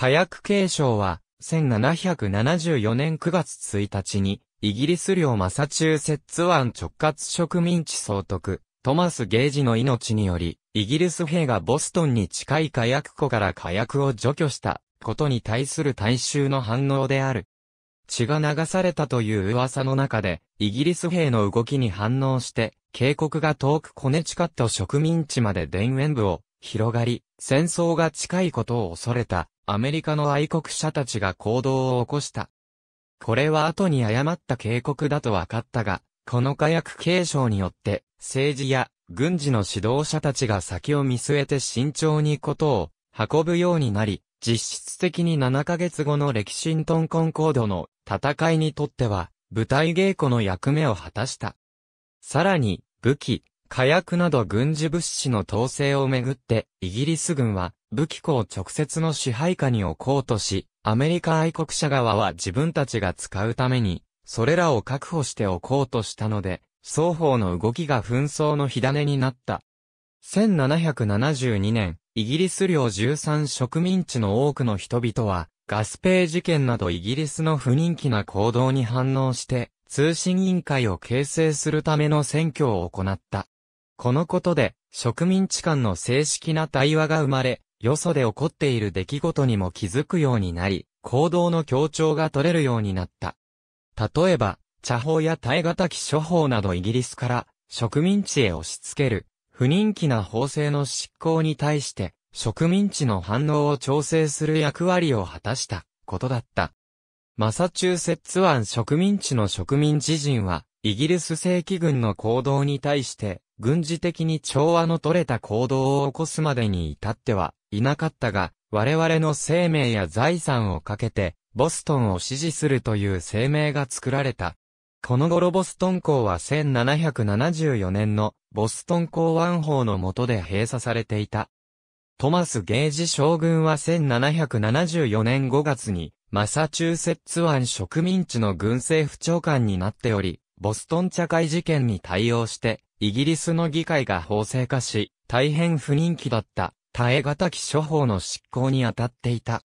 火薬継承は、1774年9月1日に、イギリス領マサチューセッツ湾直轄植民地総督、トマス・ゲージの命により、イギリス兵がボストンに近い火薬庫から火薬を除去したことに対する大衆の反応である。血が流されたという噂の中で、イギリス兵の動きに反応して、警告が遠くコネチカット植民地まで電園部を広がり、戦争が近いことを恐れたアメリカの愛国者たちが行動を起こした。これは後に誤った警告だと分かったが、この火薬継承によって、政治や軍事の指導者たちが先を見据えて慎重にことを運ぶようになり、実質的に7ヶ月後の歴シントンコンコードの戦いにとっては、舞台稽古の役目を果たした。さらに、武器、火薬など軍事物資の統制をめぐって、イギリス軍は武器庫を直接の支配下に置こうとし、アメリカ愛国者側は自分たちが使うために、それらを確保しておこうとしたので、双方の動きが紛争の火種になった。1772年、イギリス領13植民地の多くの人々は、ガスペイ事件などイギリスの不人気な行動に反応して、通信委員会を形成するための選挙を行った。このことで、植民地間の正式な対話が生まれ、よそで起こっている出来事にも気づくようになり、行動の協調が取れるようになった。例えば、茶法や耐え難き処方などイギリスから植民地へ押し付ける不人気な法制の執行に対して植民地の反応を調整する役割を果たしたことだった。マサチューセッツ湾植民地の植民地人はイギリス正規軍の行動に対して軍事的に調和の取れた行動を起こすまでに至ってはいなかったが、我々の生命や財産をかけて、ボストンを支持するという声明が作られた。この頃ボストン港は1774年のボストン港湾法の下で閉鎖されていた。トマス・ゲージ将軍は1774年5月にマサチューセッツ湾植民地の軍政府長官になっており、ボストン茶会事件に対応してイギリスの議会が法制化し、大変不人気だった、耐え難き処方の執行に当たっていた。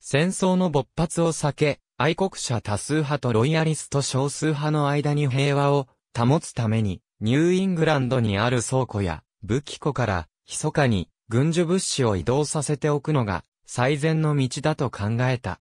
戦争の勃発を避け、愛国者多数派とロイヤリスト少数派の間に平和を保つために、ニューイングランドにある倉庫や武器庫から、密かに軍需物資を移動させておくのが最善の道だと考えた。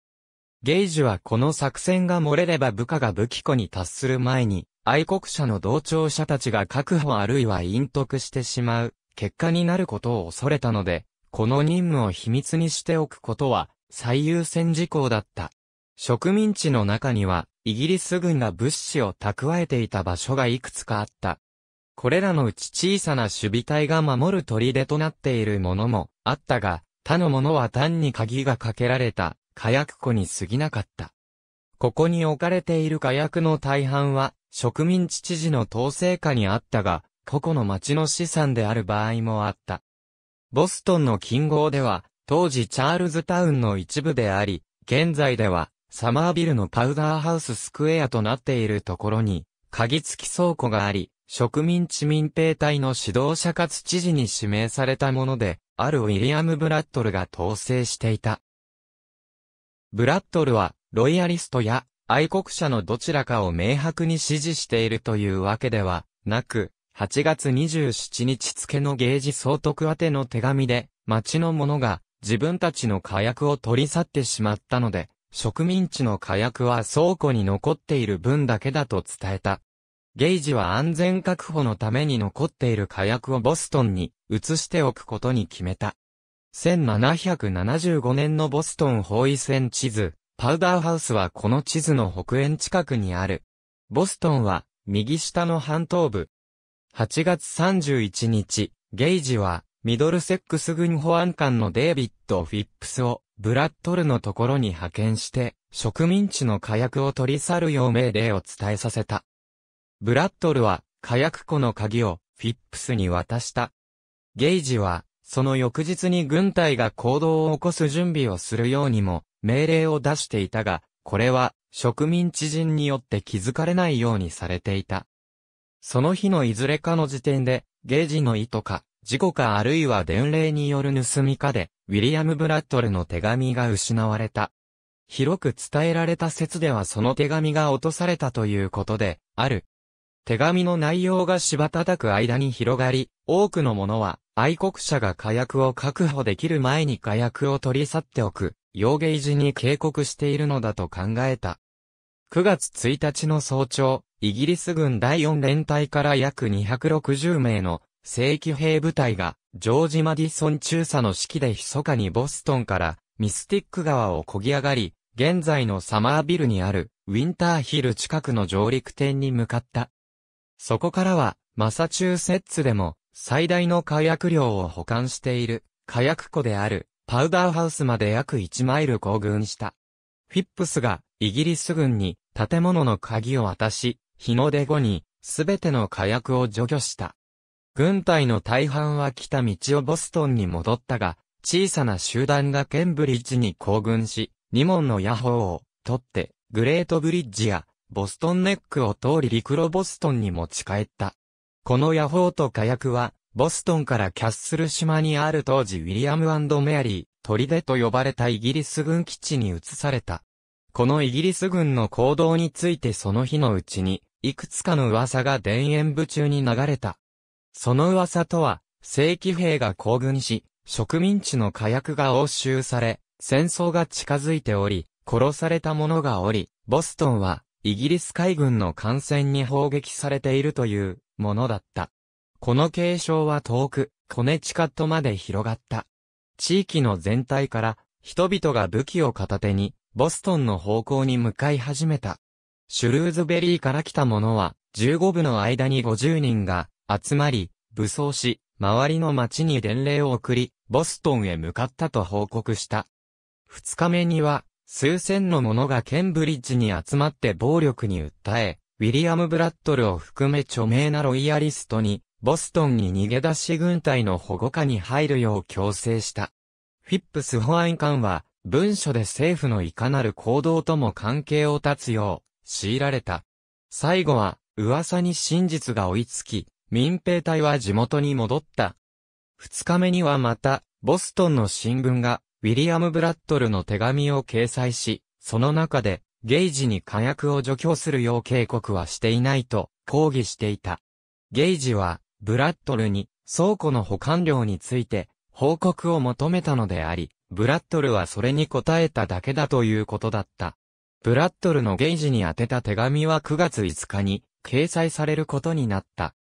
ゲイジュはこの作戦が漏れれば部下が武器庫に達する前に、愛国者の同調者たちが確保あるいは隠匿してしまう結果になることを恐れたので、この任務を秘密にしておくことは最優先事項だった。植民地の中には、イギリス軍が物資を蓄えていた場所がいくつかあった。これらのうち小さな守備隊が守る砦となっているものもあったが、他のものは単に鍵がかけられた火薬庫に過ぎなかった。ここに置かれている火薬の大半は植民地知事の統制下にあったが、個々の町の資産である場合もあった。ボストンの近郊では、当時チャールズタウンの一部であり、現在では、サマービルのパウダーハウススクエアとなっているところに、鍵付き倉庫があり、植民地民兵隊の指導者かつ知事に指名されたもので、あるウィリアム・ブラッドルが統制していた。ブラッドルは、ロイヤリストや愛国者のどちらかを明白に支持しているというわけではなく、8月27日付のゲージ総督宛ての手紙で、町の者が自分たちの火薬を取り去ってしまったので、植民地の火薬は倉庫に残っている分だけだと伝えた。ゲイジは安全確保のために残っている火薬をボストンに移しておくことに決めた。1775年のボストン包囲戦地図、パウダーハウスはこの地図の北縁近くにある。ボストンは、右下の半東部。8月31日、ゲイジは、ミドルセックス軍保安官のデイビッド・フィップスを、ブラッドルのところに派遣して、植民地の火薬を取り去るよう命令を伝えさせた。ブラッドルは、火薬庫の鍵を、フィップスに渡した。ゲイジは、その翌日に軍隊が行動を起こす準備をするようにも、命令を出していたが、これは植民知人によって気づかれないようにされていた。その日のいずれかの時点で、ゲージの意図か、事故かあるいは伝令による盗みかで、ウィリアム・ブラッドルの手紙が失われた。広く伝えられた説ではその手紙が落とされたということで、ある。手紙の内容がしばたたく間に広がり、多くの者は、愛国者が火薬を確保できる前に火薬を取り去っておく、陽ゲージに警告しているのだと考えた。9月1日の早朝、イギリス軍第4連隊から約260名の正規兵部隊が、ジョージ・マディソン中佐の指揮で密かにボストンからミスティック川を漕ぎ上がり、現在のサマービルにあるウィンターヒル近くの上陸点に向かった。そこからは、マサチューセッツでも最大の火薬量を保管している火薬庫であるパウダーハウスまで約1マイル行軍した。フィップスがイギリス軍に建物の鍵を渡し、日の出後にすべての火薬を除去した。軍隊の大半は来た道をボストンに戻ったが、小さな集団がケンブリッジに行軍し、2門の野砲を取って、グレートブリッジやボストンネックを通り陸路ボストンに持ち帰った。この野砲と火薬はボストンからキャッスル島にある当時ウィリアムメアリー、砦と呼ばれたイギリス軍基地に移された。このイギリス軍の行動についてその日のうちに、いくつかの噂が田園部中に流れた。その噂とは、正規兵が行軍し、植民地の火薬が押収され、戦争が近づいており、殺された者がおり、ボストンは、イギリス海軍の艦船に砲撃されているという、ものだった。この継承は遠く、コネチカットまで広がった。地域の全体から、人々が武器を片手に、ボストンの方向に向かい始めた。シュルーズベリーから来た者は、15部の間に50人が集まり、武装し、周りの町に伝令を送り、ボストンへ向かったと報告した。2日目には、数千の者がケンブリッジに集まって暴力に訴え、ウィリアム・ブラッドルを含め著名なロイヤリストにボストンに逃げ出し軍隊の保護下に入るよう強制した。フィップス保安官は、文書で政府のいかなる行動とも関係を断つよう、強いられた。最後は、噂に真実が追いつき、民兵隊は地元に戻った。二日目にはまた、ボストンの新聞が、ウィリアム・ブラッドルの手紙を掲載し、その中で、ゲイジに火薬を除去するよう警告はしていないと、抗議していた。ゲイジは、ブラッドルに倉庫の保管料について報告を求めたのであり、ブラッドルはそれに答えただけだということだった。ブラッドルのゲイジに宛てた手紙は9月5日に掲載されることになった。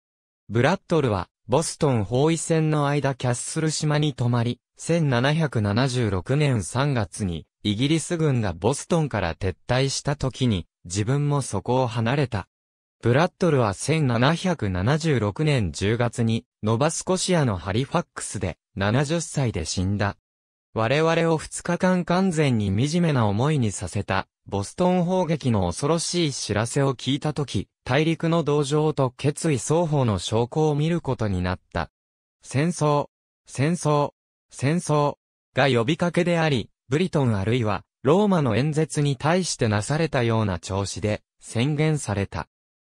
ブラッドルはボストン包囲戦の間キャッスル島に泊まり、1776年3月にイギリス軍がボストンから撤退した時に自分もそこを離れた。ブラッドルは1776年10月に、ノバスコシアのハリファックスで、70歳で死んだ。我々を2日間完全に惨めな思いにさせた、ボストン砲撃の恐ろしい知らせを聞いたとき、大陸の同情と決意双方の証拠を見ることになった。戦争、戦争、戦争が呼びかけであり、ブリトンあるいはローマの演説に対してなされたような調子で宣言された。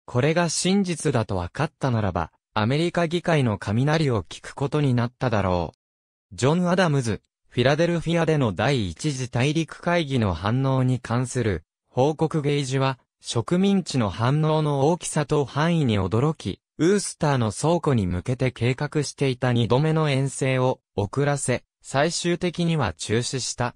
これが真実だと分かったならば、アメリカ議会の雷を聞くことになっただろう。ジョン・アダムズ、フィラデルフィアでの第一次大陸会議の反応に関する報告ゲージは、植民地の反応の大きさと範囲に驚き、ウースターの倉庫に向けて計画していた二度目の遠征を遅らせ、最終的には中止した。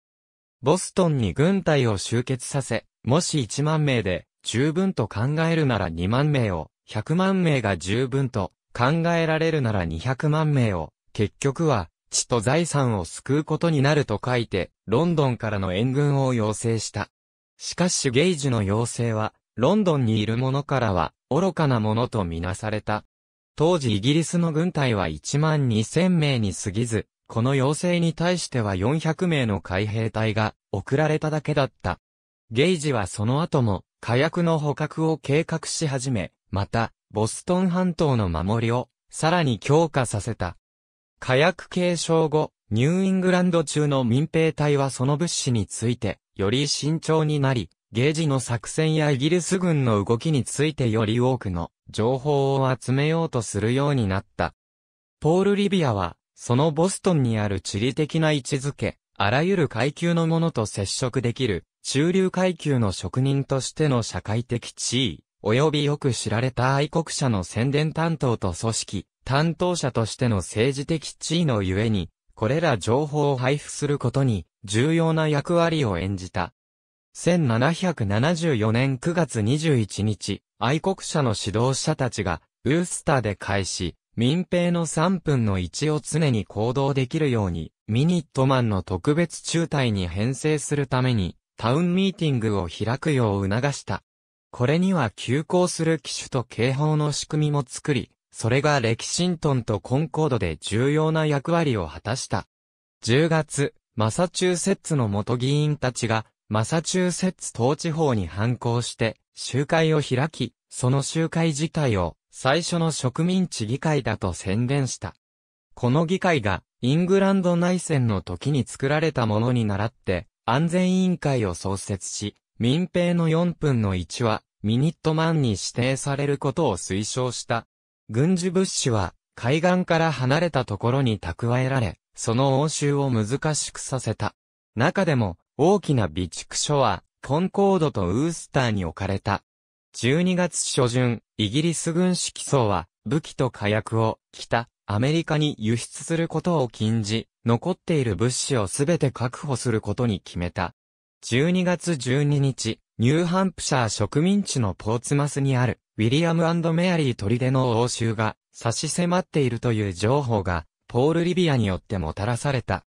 ボストンに軍隊を集結させ、もし1万名で十分と考えるなら2万名を、100万名が十分と考えられるなら200万名を、結局は、地と財産を救うことになると書いて、ロンドンからの援軍を要請した。しかしゲイジの要請は、ロンドンにいる者からは、愚かなものとみなされた。当時イギリスの軍隊は1万2000名に過ぎず、この要請に対しては400名の海兵隊が送られただけだった。ゲイジはその後も火薬の捕獲を計画し始め、また、ボストン半島の守りを、さらに強化させた。火薬継承後、ニューイングランド中の民兵隊はその物資について、より慎重になり、ゲージの作戦やイギリス軍の動きについてより多くの情報を集めようとするようになった。ポール・リビアは、そのボストンにある地理的な位置づけ、あらゆる階級のものと接触できる中流階級の職人としての社会的地位、及びよく知られた愛国者の宣伝担当と組織、担当者としての政治的地位のゆえに、これら情報を配布することに重要な役割を演じた。1774年9月21日、愛国者の指導者たちが、ウースターで開始、民兵の3分の1を常に行動できるように、ミニットマンの特別中隊に編成するために、タウンミーティングを開くよう促した。これには急行する機種と警報の仕組みも作り、それがレキシントンとコンコードで重要な役割を果たした。10月、マサチューセッツの元議員たちが、マサチューセッツ統治法に反抗して、集会を開き、その集会自体を、最初の植民地議会だと宣伝した。この議会が、イングランド内戦の時に作られたものに倣って、安全委員会を創設し、民兵の4分の1は、ミニットマンに指定されることを推奨した。軍事物資は、海岸から離れたところに蓄えられ、その応酬を難しくさせた。中でも、大きな備蓄所は、コンコードとウースターに置かれた。12月初旬、イギリス軍指揮層は、武器と火薬を、北、アメリカに輸出することを禁じ、残っている物資をすべて確保することに決めた。12月12日、ニューハンプシャー植民地のポーツマスにあるウィリアムメアリー砦の応酬が差し迫っているという情報がポール・リビアによってもたらされた。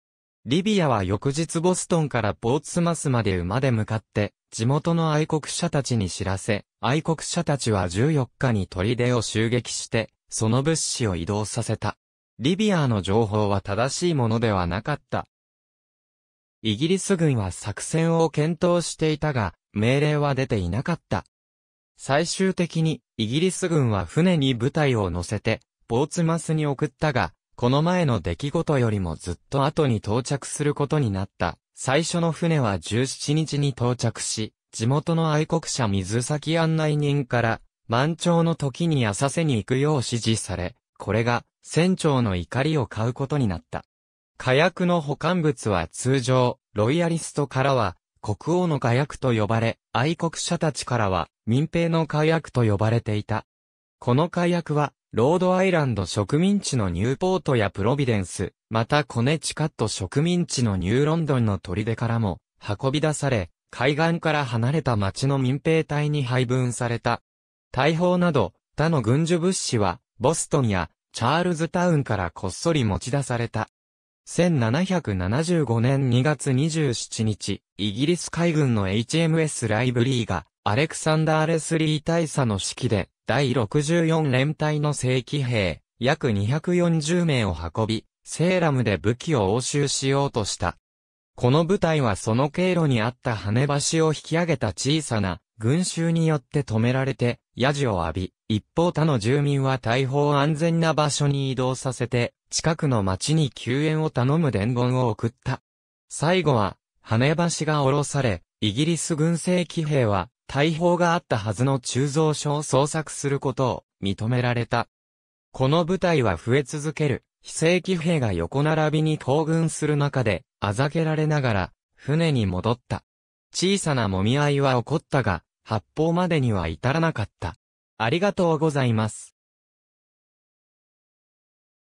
リビアは翌日ボストンからポーツマスまで馬で向かって地元の愛国者たちに知らせ、愛国者たちは14日に砦を襲撃して、その物資を移動させた。リビアの情報は正しいものではなかった。イギリス軍は作戦を検討していたが、命令は出ていなかった。最終的に、イギリス軍は船に部隊を乗せて、ポーツマスに送ったが、この前の出来事よりもずっと後に到着することになった。最初の船は17日に到着し、地元の愛国者水先案内人から、満潮の時に浅瀬に行くよう指示され、これが船長の怒りを買うことになった。火薬の保管物は通常、ロイヤリストからは、国王の火薬と呼ばれ、愛国者たちからは、民兵の火薬と呼ばれていた。この火薬は、ロードアイランド植民地のニューポートやプロビデンス、またコネチカット植民地のニューロンドンの砦からも、運び出され、海岸から離れた町の民兵隊に配分された。大砲など、他の軍需物資は、ボストンやチャールズタウンからこっそり持ち出された。1775年2月27日、イギリス海軍の HMS ライブリーが、アレクサンダー・レスリー大佐の指揮で、第64連隊の正規兵、約240名を運び、セーラムで武器を押収しようとした。この部隊はその経路にあった跳ね橋を引き上げた小さな群衆によって止められて、ヤジを浴び、一方他の住民は大砲安全な場所に移動させて、近くの町に救援を頼む伝言を送った。最後は、羽橋が下ろされ、イギリス軍政騎兵は、大砲があったはずの鋳造所を捜索することを認められた。この部隊は増え続ける、非正規兵が横並びに行軍する中で、あざけられながら、船に戻った。小さなもみ合いは起こったが、発砲までには至らなかった。ありがとうございます。